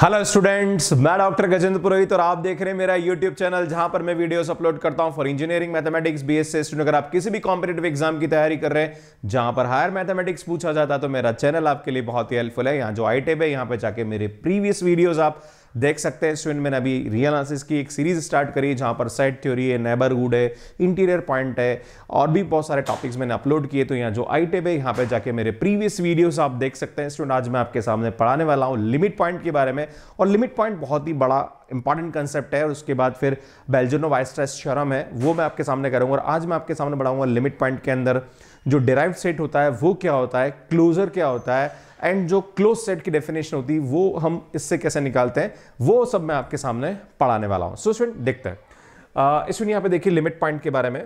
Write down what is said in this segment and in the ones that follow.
hello students मैं doctor Gajendra Purohit और आप देख रहे हैं मेरा यूट्यूब चैनल जहां पर मैं वीडियोस अपलोड करता हूं for engineering mathematics BSc student अगर आप किसी भी कॉम्पिटेटिव एग्जाम की तैयारी कर रहे हैं जहां पर हायर मैथमेटिक्स पूछा जाता है तो मेरा चैनल आपके लिए बहुत ही हेल्पफुल है यहाँ जो आई टेब है यहाँ पर जाके मेरे प्रीवियस वीडियोज आप देख सकते हैं स्विन मैंने अभी रियल आंसिस की एक सीरीज स्टार्ट करी है जहाँ पर सेट थ्योरी है नेबरहुड है इंटीरियर पॉइंट है और भी बहुत सारे टॉपिक्स मैंने अपलोड किए तो यहाँ जो आई टेब है यहाँ पर जाके मेरे प्रीवियस वीडियोज़ आप देख सकते हैं स्टूडेंट आज मैं आपके सामने पढ़ाने वाला हूँ लिमिट पॉइंट के बारे में और लिमिट पॉइंट बहुत ही बड़ा इंपॉर्टेंट कंसेप्ट है और उसके बाद फिर बेल्जनो वाइस्ट्रेस शरम है वो मैं आपके सामने करूँगा और आज मैं आपके सामने बढ़ाऊंगा लिमिट पॉइंट के अंदर जो डिराइव सेट होता है वो क्या होता है क्लोजर क्या होता है एंड जो क्लोज सेट की डेफिनेशन होती है वो हम इससे कैसे निकालते हैं वो सब मैं आपके सामने पढ़ाने वाला हूँ सो so, स्टूडेंट देखते हैं स्टूडेंट यहाँ पे देखिए लिमिट पॉइंट के बारे में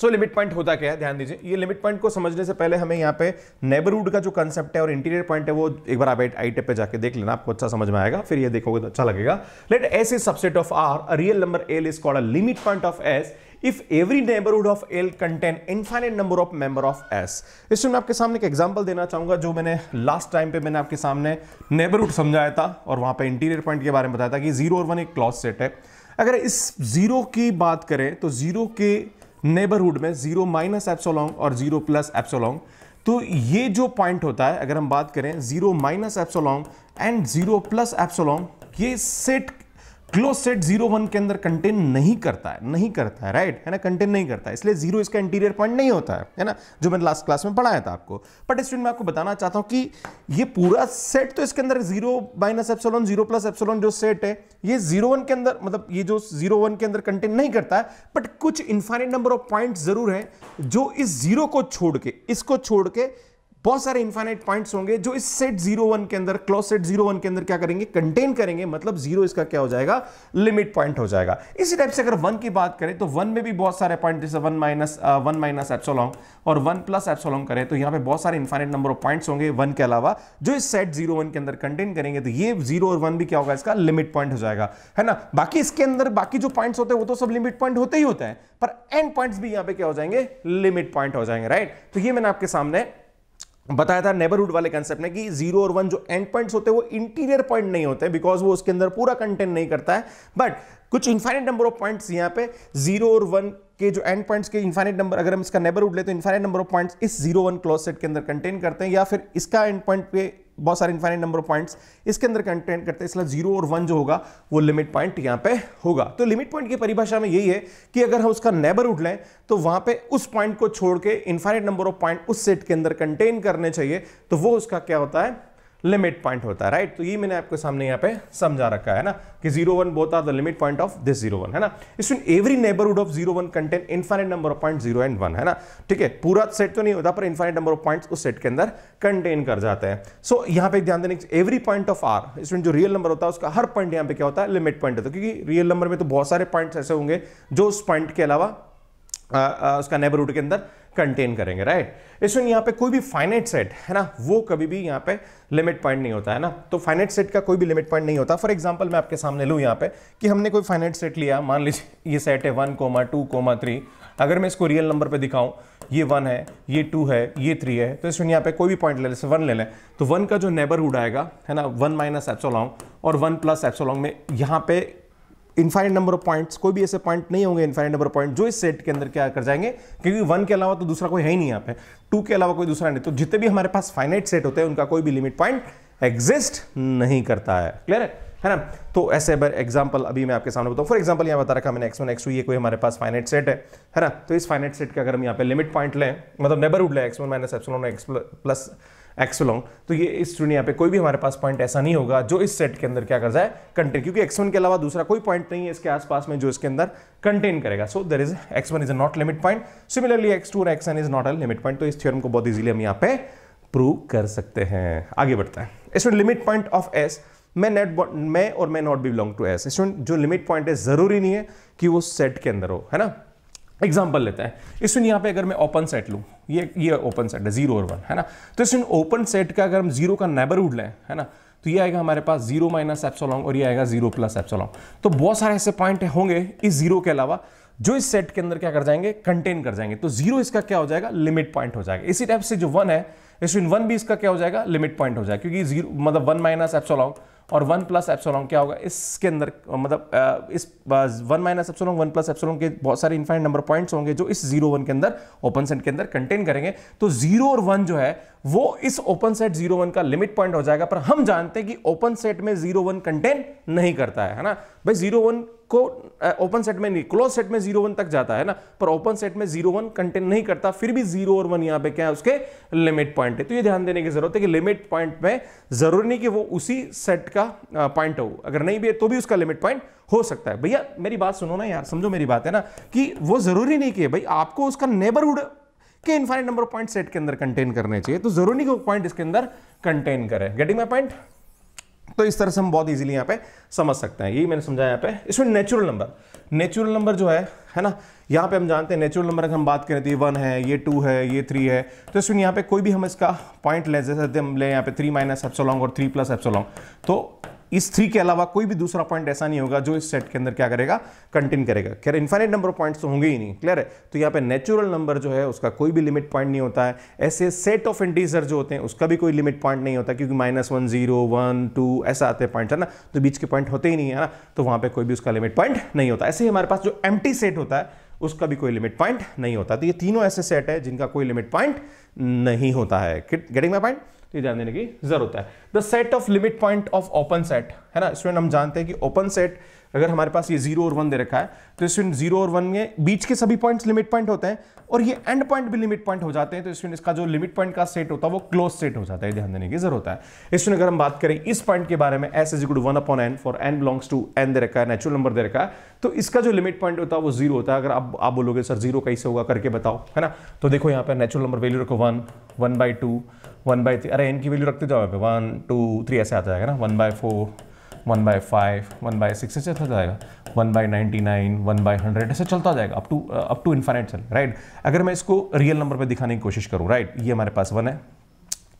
सो लिमिट पॉइंट होता क्या है ध्यान दीजिए ये लिमिट पॉइंट को समझने से पहले हमें यहाँ पे नेबरहुड का जो कंसेप्ट है और इंटीरियर पॉइंट है वो एक बार आप आई टेप पे जाके देख लेना आपको अच्छा समझ में आएगा फिर ये देखोगे तो अच्छा लगेगा let S is subset of R real number L is called a limit point of S If every neighbourhood of L contain infinite नंबर ऑफ member of S, इसमें मैं आपके सामने एक एग्जाम्पल देना चाहूंगा जो मैंने लास्ट टाइम पे मैंने आपके सामने नेबरहुड समझाया था और वहां पे इंटीरियर पॉइंट के बारे में बताया था कि जीरो और वन एक क्लॉज सेट है अगर इस जीरो की बात करें तो जीरो के नेबरहुड में जीरो माइनस एप्सोलॉन्ग और जीरो प्लस एप्सोलॉन्ग तो ये जो पॉइंट होता है अगर हम बात करें zero minus epsilon and zero plus epsilon ये set close set zero one के अंदर कंटेन नहीं करता है नहीं करता है राइट है ना कंटेन नहीं करता है इसलिए जीरो इसका इंटीरियर पॉइंट नहीं होता है है ना जो मैंने लास्ट क्लास में पढ़ाया था आपको बट स्टूडेंट मैं आपको बताना चाहता हूं कि ये पूरा सेट तो इसके अंदर zero minus epsilon zero plus epsilon जो सेट है ये जीरो वन के अंदर मतलब ये जो जीरो वन के अंदर कंटेन नहीं करता है बट कुछ इन्फाइनिट नंबर ऑफ पॉइंट जरूर है जो इस जीरो को छोड़ के इसको छोड़ के बहुत सारे इन्फाइनाइट पॉइंट्स होंगे जो इस सेट जीरो वन के अंदर क्लोज सेट जीरो वन के अंदर क्या करेंगे कंटेन करेंगे मतलब जीरो इसका क्या हो जाएगा लिमिट पॉइंट हो जाएगा इसी टाइप से अगर वन की बात करें तो वन में भी बहुत सारे पॉइंट जैसे one minus one minus epsilon और वन प्लस एप्सोलॉन्ग करें तो यहाँ पे बहुत सारे इन्फाइनाइट नंबर ऑफ पॉइंट्स होंगे वन के अलावा जो इस सेट जीरो वन के अंदर कंटेन करेंगे तो ये जीरो और वन भी क्या होगा इसका लिमिट पॉइंट हो जाएगा है ना बाकी इसके अंदर बाकी जो पॉइंट्स होते हैं वो तो सब लिमिट पॉइंट होते ही होते हैं पर एंड पॉइंट्स भी यहाँ पे क्या हो जाएंगे लिमिट पॉइंट हो जाएंगे राइट तो ये मैंने आपके सामने बताया था नेबरहुड वाले कंसेप्ट में कि जीरो और वन जो एंड पॉइंट्स होते हैं वो इंटीरियर पॉइंट नहीं होते बिकॉज वो उसके अंदर पूरा कंटेंट नहीं करता है बट कुछ इन्फाइनेट नंबर ऑफ पॉइंट्स यहाँ पे जीरो और वन के जो एंड पॉइंट्स के इन्फाइनेट नंबर अगर हम इसका नेबरहुड ले तो इन्फाइनेट नंबर ऑफ पॉइंट्स इस जीरो वन क्लॉज सेट के अंदर कंटेन करते हैं या फिर इसका एंड पॉइंट पे बहुत सारे इन्फाइनेट नंबर ऑफ पॉइंट्स इसके अंदर कंटेंट करते हैं इसलिए जीरो और वन जो होगा वो लिमिट पॉइंट यहाँ पे होगा तो लिमिट पॉइंट की परिभाषा में यही है कि अगर हम उसका नेबर उठ लें तो वहाँ पे उस पॉइंट को छोड़ के इन्फाइनेट नंबर ऑफ पॉइंट उस सेट के अंदर कंटेन करने चाहिए तो वो उसका क्या होता है लिमिट पॉइंट होता है राइट तो ये मैंने आपके सामने यहाँ पे समझा रखा है ना कि zero one both are the limit point of this zero one है ना इसमें every neighbourhood of zero one contain infinite number of point zero and one है ना ठीक है पूरा सेट तो नहीं होता पर इन्फाइनेट नंबर ऑफ पॉइंट उस सेट के अंदर कंटेन कर जाते हैं सो so, यहाँ पे ध्यान देने एवरी पॉइंट ऑफ आर इसमें जो रियल नंबर होता है उसका हर पॉइंट यहाँ पे क्या होता है लिमिट पॉइंट होता है क्योंकि रियल नंबर में तो बहुत सारे पॉइंट ऐसे होंगे जो उस पॉइंट के अलावा उसका नेबरहुड के अंदर कंटेन करेंगे राइट इसमें यहाँ पे कोई भी फाइनेट सेट है ना वो कभी भी यहाँ पे लिमिट पॉइंट नहीं होता है ना तो फाइनेट सेट का कोई भी लिमिट पॉइंट नहीं होता फॉर एग्जांपल मैं आपके सामने लूँ यहाँ पे कि हमने कोई फाइनेट सेट लिया मान लीजिए ये सेट है one comma two comma three अगर मैं इसको रियल नंबर पर दिखाऊँ ये वन है ये टू है ये थ्री है तो इसमें यहाँ पे कोई भी पॉइंट ले लें वन ले लें तो वन का जो नेबरहुड आएगा है ना वन माइनस एप्सोलॉन्ग और वन प्लस एप्सोलॉन्ग में यहाँ पे इन्फाइट नंबर ऑफ पॉइंट्स कोई भी ऐसे पॉइंट नहीं होंगे इन्फाइट नंबर ऑफ पॉइंट जो इस सेट के अंदर क्या कर जाएंगे क्योंकि वन के अलावा तो दूसरा कोई है ही नहीं यहाँ पे टू के अलावा कोई दूसरा नहीं तो जितने भी हमारे पास फाइनाइट सेट होते हैं उनका कोई भी लिमिट पॉइंट एग्जिस्ट नहीं करता है क्लियर है है ना तो ऐसे एग्जाम्पल अभी मैं आपके सामने बताऊँ फॉर एग्जाम्पल यहाँ बता रखा मैंने एक्स वन एक्स टू ये कोई हमारे पास फाइनाइट सेट है है ना तो इस फाइनाइट सेट के अगर हम यहाँ पे लिमिट पॉइंट लें मतलब नेबरहुड लें X one minus X one X plus X epsilon तो ये इस स्टूडेंट यहाँ पे कोई भी हमारे पास पॉइंट ऐसा नहीं होगा जो इस सेट के अंदर क्या कर जाए कंटेन क्योंकि एक्स वन के अलावा दूसरा कोई पॉइंट नहीं है इसके आसपास में जो इसके अंदर कंटेन करेगा so there is X one is not limit point similarly X two और X N is not a limit point तो इस थ्योरम को बहुत ईजिली हम यहाँ पे प्रूव कर सकते हैं आगे बढ़ता है student limit point of S may not may और may not be belong to S student जो लिमिट पॉइंट है जरूरी नहीं है कि वो सेट के अंदर हो है ना एग्जाम्पल लेता है स्टूडेंट यहाँ पे अगर मैं ओपन सेट लूँ ये ये ओपन सेट है जीरो और वन है ना तो इस ओपन सेट का अगर हम जीरो का नेबरहुड लें है ना तो ये आएगा हमारे पास जीरो माइनस एप्सोलॉन्ग और ये आएगा जीरो प्लस एप्सोलॉन्ग तो बहुत सारे ऐसे पॉइंट होंगे इस जीरो के अलावा जो इस सेट के अंदर क्या कर जाएंगे कंटेन कर जाएंगे तो जीरो इसका क्या हो जाएगा लिमिट पॉइंट हो जाएगा इसी टाइप से जो वन है इस वन भी इसका क्या हो जाएगा लिमिट पॉइंट हो जाएगा क्योंकि जीरो मतलब वन माइनस एप्सोलॉन्ग और वन प्लस एप्सोलॉन क्या होगा इसके अंदर मतलब इस one minus epsilon one plus epsilon के बहुत सारे इन्फाइन नंबर पॉइंट्स होंगे जो इस जीरो वन के अंदर ओपन सेट के अंदर कंटेन करेंगे तो जीरो और वन जो है वो इस ओपन सेट जीरो वन का लिमिट पॉइंट हो जाएगा पर हम जानते हैं कि ओपन सेट में जीरो वन कंटेन नहीं करता है है ना भाई जीरो वन को ओपन सेट में नहीं क्लोज सेट में जीरो वन तक जाता है ना पर ओपन सेट में जीरो वन कंटेन नहीं करता फिर भी जीरो और वन यहां पे क्या है उसके लिमिट पॉइंट है तो ये ध्यान देने की जरूरत है कि लिमिट पॉइंट में जरूरी नहीं कि वो उसी सेट का पॉइंट हो अगर नहीं भी है तो भी उसका लिमिट पॉइंट हो सकता है भैया मेरी बात सुनो ना यार समझो मेरी बात है ना कि वो जरूरी नहीं कि भाई आपको उसका नेबरहुड कि infinite number of point set के अंदर कंटेन करने चाहिए तो जरूरी नहीं कि वो पॉइंट इसके अंदर कंटेन करे गेटिंग माई पॉइंट तो इस तरह से हम बहुत इजीली यहां पे समझ सकते हैं यही मैंने समझाया यहां पे इसमें नेचुरल नंबर नेचुरल नंबर जो है है ना यहां पे हम जानते हैं नेचुरल नंबर अगर हम बात करें तो ये वन है ये टू है ये थ्री है तो इसमें यहां पे कोई भी हम इसका पॉइंट ले जैसे हम ले यहां पे थ्री माइनस एप्सोलॉन्ग और थ्री प्लस एप्सोलॉन्ग तो इस थ्री के अलावा कोई भी दूसरा पॉइंट ऐसा नहीं होगा जो इस सेट के अंदर क्या करेगा कंटेन करेगा खैर इन्फाइनेट नंबर ऑफ पॉइंट्स तो होंगे ही नहीं क्लियर है तो यहाँ पे नेचुरल नंबर जो है उसका कोई भी लिमिट पॉइंट नहीं होता है ऐसे सेट ऑफ इंटीजर जो होते हैं उसका भी कोई लिमिट पॉइंट नहीं होता क्योंकि minus one zero one two ऐसा आते हैं पॉइंट है ना तो बीच के पॉइंट होते ही नहीं है ना तो वहाँ पर कोई भी उसका लिमिट पॉइंट नहीं होता ऐसे ही हमारे पास जो एम सेट होता है उसका भी कोई लिमिट पॉइंट नहीं होता तो ये तीनों ऐसे सेट है जिनका कोई लिमिट पॉइंट नहीं होता है गेटिंग माई पॉइंट तो ध्यान देने की जरूरत है the set of limit point of open set है ना स्टूडेंट हम जानते हैं कि ओपन सेट अगर हमारे पास ये जीरो और वन दे रखा है तो इसमें जीरो और वन में बीच के सभी पॉइंट्स लिमिट पॉइंट होते हैं और ये एंड पॉइंट भी लिमिट पॉइंट हो जाते हैं तो इसमें इसका जो लिमिट पॉइंट का सेट होता है वो क्लोज सेट हो जाता है ध्यान देने की जरूरत है इसमें अगर हम बात करें इस पॉइंट के बारे में S is good one upon N for N belongs to N दे रखा है नेचुरल नंबर दे रखा है तो इसका जो लिमिट पॉइंट होता है वो जीरो होता है अगर आप आप बोलोगे सर जीरो कैसे होगा करके बताओ है ना तो देखो यहाँ पर नेचुरल नंबर वैल्यू रखो one one by two one by three अरे एन की वैल्यू रखते जाओ वन टू थ्री ऐसे आता जाएगा ना one by four one by five one by six ऐसे चलता जाएगा one by ninety nine one by hundred ऐसे चलता जाएगा up to up to infinite चल राइट अगर मैं इसको रियल नंबर पर दिखाने की कोशिश करूँ राइट ये हमारे पास वन है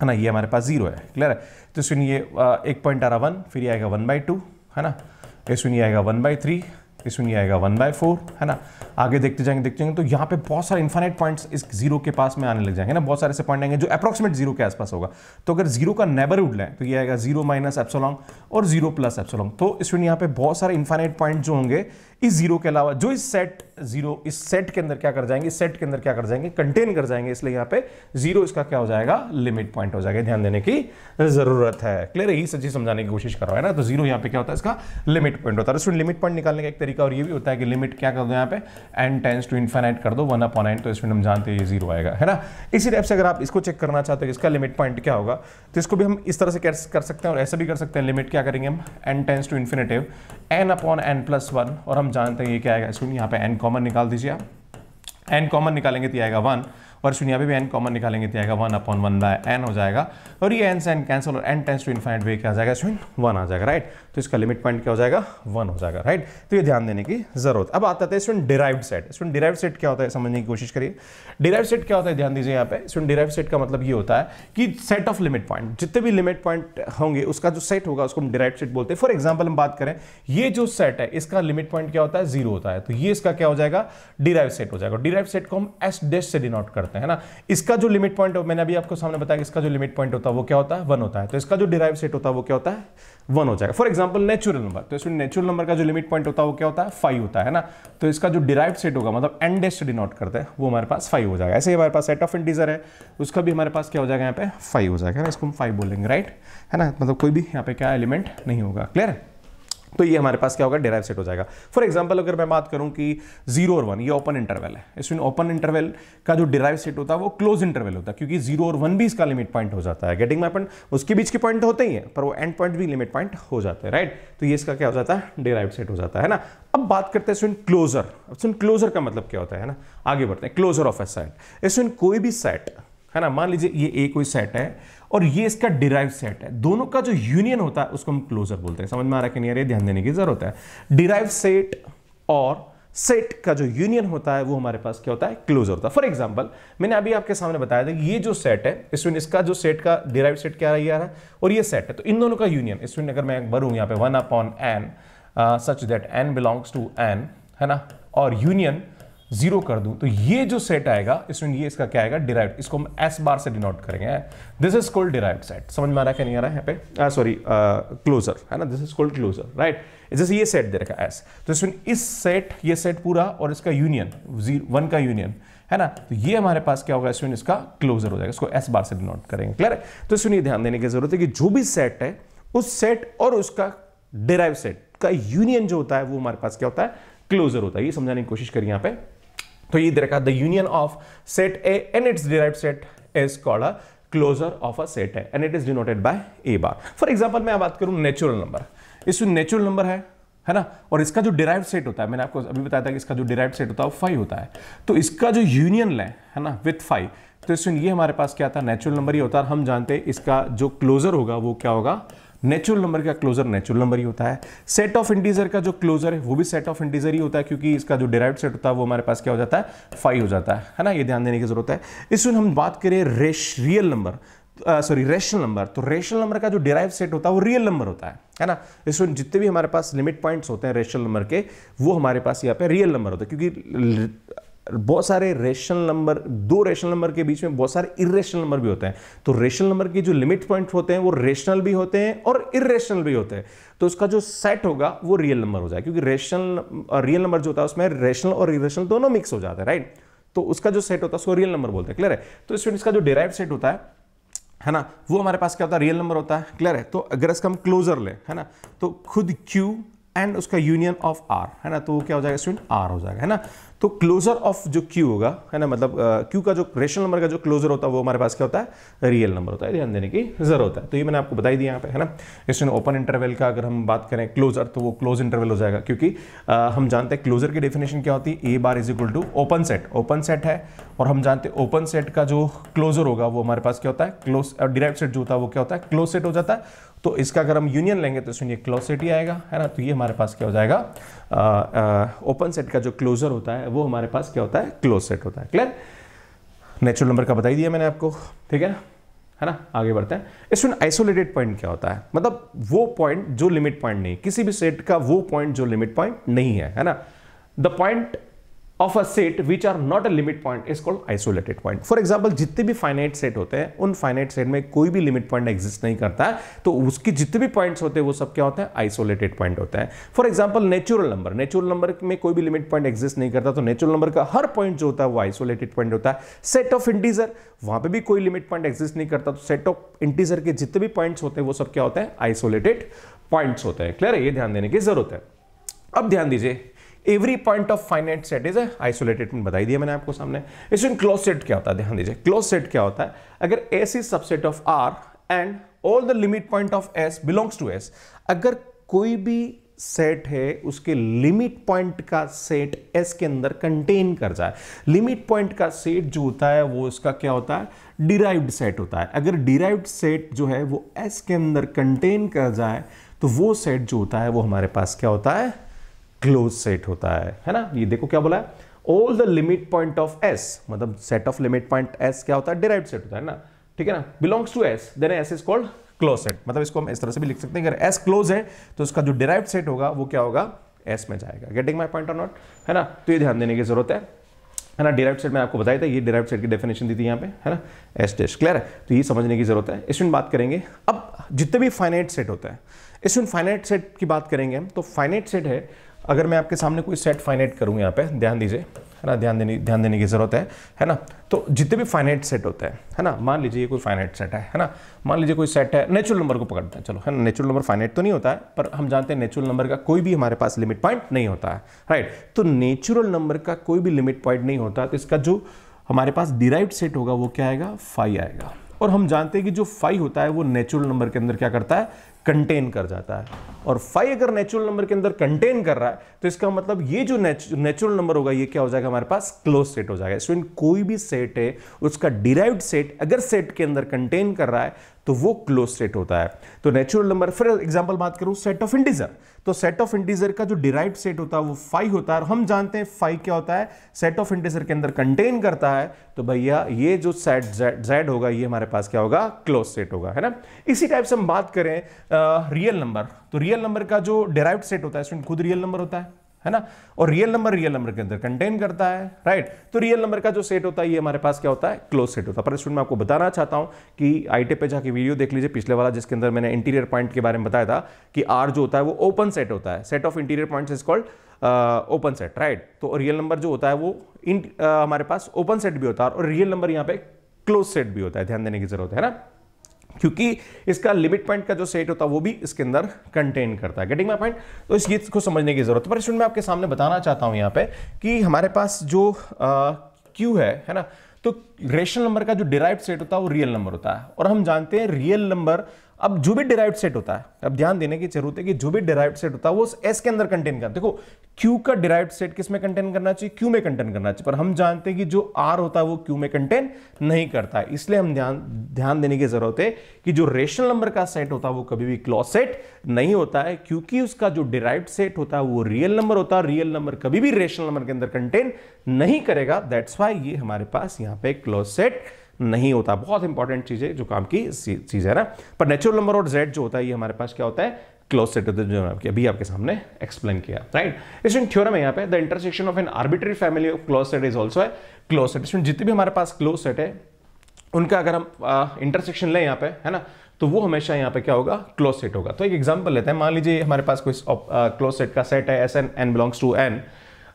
है ना ये हमारे पास जीरो है क्लियर है तो सुनिए uh, एक पॉइंट आ रहा वन फिर ये आएगा वन बाई टू है ना ये सुनिए आएगा वन बाई थ्री इशू नहीं आएगा वन बाय फोर है ना आगे देखते जाएंगे देखते जाएंगे तो यहाँ पे बहुत सारे इन्फाइनाइट पॉइंट्स इस जीरो के पास में आने लग जाएंगे ना बहुत सारे ऐसे पॉइंट आएंगे जो अप्रॉक्सीमेट जीरो के आसपास होगा तो अगर जीरो का नेबरहुड लें तो ये आएगा जीरो माइनस एप्सोलॉन्ग और जीरो प्लस एप्सोलॉन्ग तो स्टूडेंट यहाँ पे बहुत सारे इन्फाइनाइट पॉइंट जो होंगे इस जीरो के अलावा जो इस सेट जीरो इस सेट के अंदर क्या कर जाएंगे सेट के अंदर क्या कर जाएंगे कंटेन कर जाएंगे इसलिए यहां पे जीरो इसका क्या हो जाएगा लिमिट पॉइंट हो जाएगा ध्यान देने की जरूरत है क्लियर यही सब चीज समझाने की कोशिश कर रहा है ना तो जीरो यहां पे क्या होता है इसका लिमिट पॉइंट होता है स्टूडेंट लिमिट पॉइंट निकालने का एक तरीका और ये भी होता है कि लिमिट क्या कर दो यहां पे एन टेंस टू इन्फाइनाइट कर दो वन अपॉन एन तो स्टूडेंट हम जानते हैं ये जीरो आएगा है ना इसी टाइप से अगर आप इसको चेक करना चाहते हो इसका लिमिट पॉइंट क्या होगा तो इसको भी हम इस तरह से कर सकते हैं और ऐसे भी कर सकते हैं लिमिट क्या करेंगे हम N tends to infinity N upon N plus one और हम हम जानते हैं ये क्या आएगा स्टूडेंट यहाँ पे एन कॉमन निकाल दीजिए आप एन कॉमन निकालेंगे तो आएगा वन और शून्य यहाँ पे भी एन कॉमन निकालेंगे तो आएगा one upon one by N हो जाएगा और ये एन से एन कैंसिल और एन टेंस टू इन्फाइनट वे क्या आ जाएगा स्विन वन आ जाएगा राइट तो इसका लिमिट पॉइंट क्या हो जाएगा वन हो जाएगा राइट तो ये ध्यान देने की जरूरत अब आता है स्विन डिराइव सेट स्विन डिराइव सेट क्या होता है समझने की कोशिश करिए डिराइव सेट क्या होता है ध्यान दीजिए यहाँ पे स्विन डिराइव सेट का मतलब ये होता है कि सेट ऑफ लिमिट पॉइंट जितने भी लिमिट पॉइंट होंगे उसका जो सेट होगा उसको हम डिराइव सेट बोलते हैं फॉर एग्जाम्पल हम बात करें ये जो सेट है इसका लिमिट पॉइंट क्या होता है जीरो होता है तो ये इसका क्या हो जाएगा डिराइव सेट हो जाएगा डिराइव सेट को हम एस डेस से डिनोट कर करते हैं ना इसका जो लिमिट पॉइंट मैंने अभी आपको सामने बताया इसका जो लिमिट पॉइंट होता है वो क्या होता है वन होता है तो इसका जो डिराइव सेट होता है वो क्या होता है वन हो जाएगा फॉर एग्जाम्पल नेचुरल नंबर तो इसमें नेचुरल नंबर का जो लिमिट पॉइंट होता है वो क्या होता है फाइव होता है ना तो इसका जो डिराइव सेट होगा मतलब एंडेस्ट डिनोट करते हैं वो हमारे पास फाइव हो जाएगा ऐसे ही हमारे पास सेट ऑफ इंटीजर है उसका भी हमारे पास क्या हो जाएगा यहाँ पे फाइव हो जाएगा ना इसको हम फाइव बोलेंगे राइट है ना मतलब कोई भी यहाँ पे क्या एलिमेंट नहीं होगा क्लियर है तो ये हमारे पास क्या होगा डेराइव सेट हो जाएगा फॉर एग्जाम्पल अगर मैं बात करूं कि जीरो और वन ये ओपन इंटरवल है इसमें ओपन इंटरवल का जो डेराइव सेट होता है वो क्लोज इंटरवल होता है क्योंकि जीरो और वन भी इसका लिमिट पॉइंट हो जाता है गेटिंग माई उसके बीच के पॉइंट होते ही है पर वो एंड पॉइंट भी लिमिट पॉइंट हो जाते हैं राइट तो ये इसका क्या हो जाता है डेराइव सेट हो जाता है ना अब बात करते हैं स्विन क्लोजर स्विन क्लोजर का मतलब क्या होता है ना आगे बढ़ते हैं क्लोजर ऑफ ए सेट इस कोई भी सेट है ना मान लीजिए ये ए कोई सेट है और ये इसका डिराइव सेट है दोनों का जो यूनियन होता है उसको हम क्लोजर बोलते हैं समझ में आ रहा है कि नहीं अरे ध्यान देने की जरूरत है डिराइव सेट और सेट का जो यूनियन होता है वो हमारे पास क्या होता है क्लोजर होता है फॉर एग्जाम्पल मैंने अभी आपके सामने बताया था ये जो सेट है इसमें इसका जो सेट का डिराइव सेट क्या आ रहा है और ये सेट है तो इन दोनों का यूनियन इसमें अगर मैं भरूँ यहाँ पे one upon N such that N belongs to N है ना और यूनियन जीरो कर दूं तो ये जो सेट आएगा इसमें ये इसका क्या आएगा डिराइव इसको हम एस बार से डिनोट करेंगे this is called derived set समझ में आ रहा है क्या नहीं आ रहा है यहाँ पे सॉरी क्लोजर है ना this is called closure right जैसे ये सेट दे रखा है एस तो इसमें इस सेट ये सेट पूरा और इसका यूनियन वन का यूनियन है ना तो ये हमारे पास क्या होगा इसमें इसका क्लोजर हो जाएगा इसको एस बार से डिनोट करेंगे क्लियर है तो इसमें ये ध्यान देने की जरूरत है कि जो भी सेट है उस सेट और उसका डिराइव सेट का यूनियन जो होता है वो हमारे पास क्या होता है क्लोजर होता है ये समझाने की कोशिश करिए यहाँ पे तो ये देखा the union of set A and its derived set is called a closure of a set है and it is denoted by A bar for example मैं बात करूं नेचुरल नंबर इस नेचुरल नंबर है है ना और इसका जो डिराइव सेट होता है मैंने आपको अभी बताया था कि इसका जो डिराइव सेट होता है वो फाइव होता है तो इसका जो यूनियन है है ना विथ फाइव तो इस ये हमारे पास क्या था नेचुरल नंबर ही होता है हम जानते हैं इसका जो क्लोजर होगा वो क्या होगा नेचुरल नंबर का क्लोजर नेचुरल नंबर ही होता है सेट ऑफ इंटीजर का जो क्लोजर है वो भी सेट ऑफ इंटीजर ही होता है क्योंकि इसका जो डिराइव सेट होता है वो हमारे पास क्या हो जाता है फाइव हो जाता है है ना ये ध्यान देने की जरूरत है इसमें हम बात करें रेश real number sorry rational number तो रेशनल नंबर का जो डिराइव सेट होता है वो रियल नंबर होता है है ना इसमें जितने भी हमारे पास लिमिट पॉइंट्स होते हैं रेशनल नंबर के वो हमारे पास यहाँ पे रियल नंबर होता है क्योंकि बहुत सारे रेशनल नंबर दो रेशनल नंबर के बीच में बहुत सारे इरेशनल नंबर भी होते हैं तो रेशनल नंबर के जो लिमिट पॉइंट होते हैं वो रेशनल भी होते हैं और इरेशनल भी होते हैं तो उसका जो सेट होगा वो रियल नंबर हो जाए क्योंकि रेशनल रियल नंबर जो होता है उसमें रेशनल और इरेशनल दोनों मिक्स हो जाते हैं राइट तो उसका जो सेट होता है उसको रियल नंबर बोलते हैं क्लियर है तो स्टूडेंट्स इसका जो डिराइव सेट होता है है ना वो हमारे पास क्या होता है रियल नंबर होता है क्लियर है तो अगर इसका हम क्लोजर ले है ना तो खुद क्यू एंड उसका यूनियन ऑफ आर है ना तो वो क्या हो जाएगा स्टूडेंट आर हो जाएगा है ना तो क्लोजर ऑफ जो क्यू होगा है ना मतलब क्यू का जो रेशनल नंबर का जो क्लोजर होता है वो हमारे पास क्या होता है रियल नंबर होता है ध्यान देने की जरूरत है तो ये मैंने आपको बताई दिया यहाँ पे है ना इसमें ओपन इंटरवल का अगर हम बात करें क्लोजर तो वो क्लोज इंटरवल हो जाएगा क्योंकि आ, हम जानते हैं क्लोजर की डेफिनेशन क्या होती है A bar is equal to open set open set है और हम जानते हैं ओपन सेट का जो क्लोजर होगा वो हमारे पास क्या होता है क्लोज डिराइव सेट जो होता है वो क्या होता है क्लोज सेट हो जाता है तो इसका अगर हम यूनियन लेंगे तो सुनिए क्लोज सेट ही आएगा है ना तो ये हमारे पास क्या हो जाएगा ओपन सेट का जो क्लोजर होता है वो हमारे पास क्या होता है क्लोज सेट होता है क्लियर नेचुरल नंबर का बता ही दिया मैंने आपको ठीक है ना है ना आगे बढ़ते हैं इसमें आइसोलेटेड पॉइंट क्या होता है मतलब वो पॉइंट जो लिमिट पॉइंट नहीं किसी भी सेट का वो पॉइंट जो लिमिट पॉइंट नहीं है है ना the point of a set which are not a limit point is called isolated point for example जितने भी फाइनाइट सेट होते हैं उन फाइनाइट सेट में कोई भी लिमिट पॉइंट एग्जिस्ट नहीं करता है तो उसके जितने भी पॉइंट्स होते हैं वो सब क्या होते हैं आइसोलेटेड पॉइंट होते हैं for example natural number natural number में कोई भी लिमिट पॉइंट एग्जिस्ट नहीं करता तो नेचुरल नंबर का हर पॉइंट जो होता है वो आइसोलेटेड पॉइंट होता है सेट ऑफ इंटीजर वहां पर भी कोई लिमिट पॉइंट एग्जिस्ट नहीं करता तो सेट ऑफ इंटीजर के जितने भी पॉइंट्स होते हैं वो सब क्या होते हैं आइसोलेटेड पॉइंट्स होते हैं क्लियर है ये ध्यान देने की जरूरत है अब ध्यान दीजिए every point of finite set is isolated बताई दिया मैंने आपको सामने इसमें क्लोज सेट क्या होता है ध्यान दीजिए क्लोज सेट क्या होता है अगर S is subset of R and all the limit point of S belongs to S अगर कोई भी सेट है उसके लिमिट पॉइंट का सेट एस के अंदर कंटेन कर जाए लिमिट पॉइंट का सेट जो होता है वो उसका क्या होता है डिराइव्ड सेट होता है अगर डिराइव्ड सेट जो है वो एस के अंदर कंटेन कर जाए तो वो सेट जो होता है वो हमारे पास क्या होता है क्लोज सेट होता है है ना ये देखो क्या बोला है all the limit point of S मतलब set of limit point S क्या होता है डिराइव सेट होता है ना ठीक है ना belongs to S then S is called close set मतलब इसको हम इस तरह से भी लिख सकते हैं अगर एस क्लोज है तो उसका जो डिराइव सेट होगा वो क्या होगा एस में जाएगा getting my point of not है ना तो ये ध्यान देने की जरूरत है है ना डिराइव सेट मैं आपको बताया था ये डिराइव सेट की डेफिनेशन दी थी यहाँ पे है ना एस डेश क्लियर है तो ये समझने की जरूरत है इसमें बात करेंगे अब जितने भी फाइनाइट सेट होता है इसमें फाइनाइट सेट की बात करेंगे हम तो फाइनाइट सेट है अगर मैं आपके सामने कोई सेट फाइनाइट करूँ यहाँ पे ध्यान दीजिए है ना ध्यान देने ध्यान देने की ज़रूरत है है ना तो जितने भी फाइनाइट सेट होते हैं है ना मान लीजिए ये कोई फाइनाइट सेट है है ना मान लीजिए कोई सेट है नेचुरल नंबर को पकड़ता है चलो है ना नेचुरल नंबर फाइनाइट तो नहीं होता है पर हम जानते हैं नेचुरल नंबर का कोई भी हमारे पास लिमिट पॉइंट नहीं होता है राइट तो नेचुरल नंबर का कोई भी लिमिट पॉइंट नहीं होता तो इसका जो हमारे पास डिराइव सेट होगा वो क्या आएगा फाइव आएगा और हम जानते हैं कि जो फाइव होता है वो नेचुरल नंबर के अंदर क्या करता है कंटेन कर जाता है और फाइव अगर नेचुरल नंबर के अंदर कंटेन कर रहा है तो इसका मतलब ये जो नेचुरल नंबर होगा ये क्या हो जाएगा हमारे पास क्लोज सेट हो जाएगा इन कोई भी सेट है उसका डिराइव्ड सेट अगर सेट के अंदर कंटेन कर रहा है तो वो क्लोज सेट होता है तो नेचुरल नंबर फिर एग्जाम्पल बात करूं सेट ऑफ इंडीजर तो सेट ऑफ इंडीजर का जो डिराइव सेट होता है वो फाइव होता है और हम जानते हैं फाइव क्या होता है सेट ऑफ इंडीजर के अंदर कंटेन करता है तो भैया ये जो सेट जेड होगा ये हमारे पास क्या होगा क्लोज सेट होगा है ना इसी टाइप से हम बात करें रियल नंबर तो रियल नंबर का जो डिराइव सेट होता है स्टूडेंट खुद रियल नंबर होता है है ना और रियल नंबर रियल नंबर के अंदर कंटेन करता है राइट तो रियल नंबर का जो सेट होता है ये हमारे पास क्या होता है क्लोज सेट होता है पर स्टूडेंट मैं आपको बताना चाहता हूं कि आईटे पे जाके वीडियो देख लीजिए पिछले वाला जिसके अंदर मैंने इंटीरियर पॉइंट के बारे में बताया था कि आर जो होता है वो ओपन सेट होता है set of interior point is called open set right तो रियल नंबर जो होता है वो इन uh, हमारे पास ओपन सेट भी होता है और रियल नंबर यहाँ पे क्लोज सेट भी होता है ध्यान देने की जरूरत है ना क्योंकि इसका लिमिट पॉइंट का जो सेट होता है वो भी इसके अंदर कंटेन करता है गेटिंग माई पॉइंट तो इस चीज़ को समझने की ज़रूरत है पर स्टूडेंट मैं आपके सामने बताना चाहता हूं यहां पे कि हमारे पास जो क्यू है है ना तो रेशनल नंबर का जो डिराइव सेट होता है वो रियल नंबर होता है और हम जानते हैं रियल नंबर अब जो भी डिराइव सेट होता है अब ध्यान देने की जरूरत है कि जो भी डिराइव सेट होता है वो एस के अंदर कंटेन करता है देखो क्यू का डिराइव सेट किस में कंटेन करना चाहिए क्यू में कंटेन करना चाहिए पर हम जानते हैं कि जो आर होता है वो क्यू में कंटेन नहीं करता है इसलिए हम ध्यान ध्यान देने की जरूरत है कि जो रेशनल नंबर का सेट होता है वो कभी भी क्लॉज सेट नहीं होता है क्योंकि उसका जो डिराइव सेट होता है वो रियल नंबर होता है रियल नंबर कभी भी रेशनल नंबर के अंदर कंटेन नहीं करेगा दैट्स वाई ये हमारे पास यहाँ पे क्लॉज सेट नहीं होता बहुत इंपॉर्टेंट चीज है जो काम की चीज है ना पर नेचुरल नंबर और जेड जो होता है ये हमारे पास क्या होता है क्लोज सेटेटिज्म जो आपके अभी आपके सामने एक्सप्लेन किया राइट स्टूडेंट थ्योरम है यहाँ पे the intersection of an arbitrary family of close set is also है क्लोज सेट स्टूडेंट जितने भी हमारे पास क्लोज सेट है उनका अगर हम इंटरसेक्शन लें यहाँ पे है ना तो वो हमेशा यहाँ पे क्या होगा क्लोज सेट होगा तो एक एग्जाम्पल लेते हैं मान लीजिए हमारे पास कोई क्लोज uh, सेट का सेट है S N N belongs to N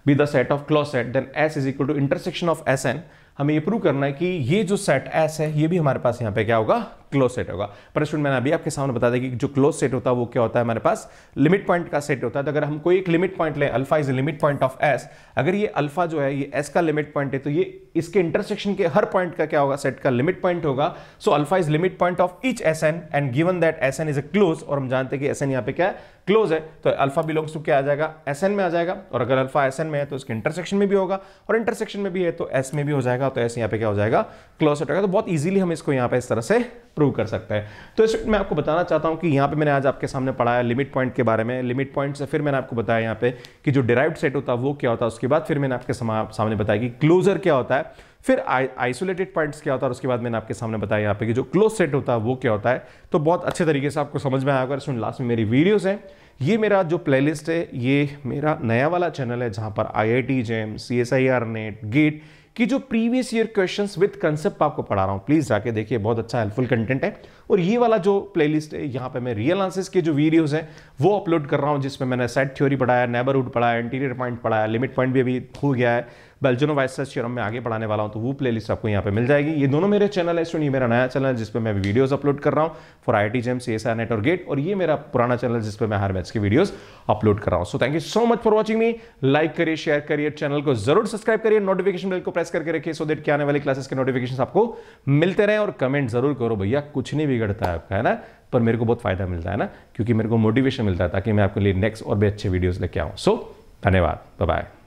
be the set of close set then S is equal to intersection of S N हमें ये प्रूव करना है कि ये जो सेट एस है ये भी हमारे पास यहाँ पे क्या होगा क्लोज सेट होगा पर स्टूडेंट मैंने अभी आपके सामने बता दें कि जो क्लोज सेट होता है वो क्या होता है हमारे पास लिमिट पॉइंट का सेट होता है तो अगर हम कोई एक लिमिट पॉइंट लें alpha is limit point of S अगर ये अल्फा जो है ये एस का लिमिट पॉइंट है तो ये इसके इंटरसेक्शन के हर पॉइंट का क्या होगा सेट का लिमिट पॉइंट होगा so alpha is limit point of each S N and given that S N is a close और हम जानते हैं कि एस एन यहाँ पे क्या है क्लोज है तो अल्फा बिलोंग्स टू क्या आ जाएगा एस एन में आ जाएगा और अगर अल्फा एस एन में है तो इसके इंटरसेक्शन में भी होगा और इंटरसेक्शन में भी है तो एस में भी हो जाएगा तो एस यहाँ पे क्या हो जाएगा क्लोज सेट होगा तो बहुत ईजिली हम इसको यहाँ पे इस तरह से प्रूव कर सकता है तो इस मैं आपको बताना चाहता हूँ कि यहाँ पे मैंने आज आपके सामने पढ़ाया लिमिट पॉइंट के बारे में लिमिट पॉइंट से फिर मैंने आपको बताया यहाँ पे कि जो डिराइव्ड सेट होता है वो क्या होता है उसके बाद फिर मैंने आपके सामने बताया कि क्लोजर क्या होता है फिर आइसोलेटेड पॉइंट्स क्या होता है और उसके बाद मैंने आपके सामने बताया यहाँ पे कि जो क्लोज सेट होता है वो क्या होता है तो बहुत अच्छे तरीके से आपको समझ में आया सुन इसमें लास्ट में मेरी वीडियोज़ हैं ये मेरा जो प्लेलिस्ट है ये मेरा नया वाला चैनल है जहाँ पर I I T JAM C S I R NET GATE कि जो previous year questions with concept आपको पढ़ा रहा हूं प्लीज जाके देखिए बहुत अच्छा हेल्पफुल कंटेंट है और ये वाला जो प्लेलिस्ट है यहाँ पे मैं रियल आंसर्स के जो वीडियोस हैं वो अपलोड कर रहा हूँ जिसमें मैंने सेट थ्योरी पढ़ाया नेबरहुड पढ़ाया इंटीरियर पॉइंट पढ़ाया लिमिट पॉइंट भी अभी हो गया है बेल्जनो वाइसर चेरम में आगे पढ़ाने वाला हूँ तो वो प्ले आपको यहाँ पर मिल जाएगी ये दोनों मेरे चैनल है सुनिए मेरा नया चैनल है जिसपे मैं वीडियोज अपलोड कर रहा हूँ for I T JAM C S NET और गेट और ये मेरा पुराना चैनल जिसपे मैं हर मैच की वीडियोज अपलोड कर रहा हूँ so thank you so much for watching me like करिए शेयर करिए चैनल को जरूर सब्सक्राइब करिए नोटिफिकेशन बिल को प्रेस करके रखिए सो देट के आने वाले क्लासेस के नोटिफिकेशन आपको मिलते रहे और कमेंट जरूर करो भैया कुछ नहीं बिगड़ता है आपका है ना पर मेरे को बहुत फ़ायदा मिलता है ना क्योंकि मेरे को मोटिवेशन मिलता है ताकि मैं आपके लिए नेक्स्ट और भी अच्छे वीडियोज़ लेके आऊँ सो धन्यवाद बाय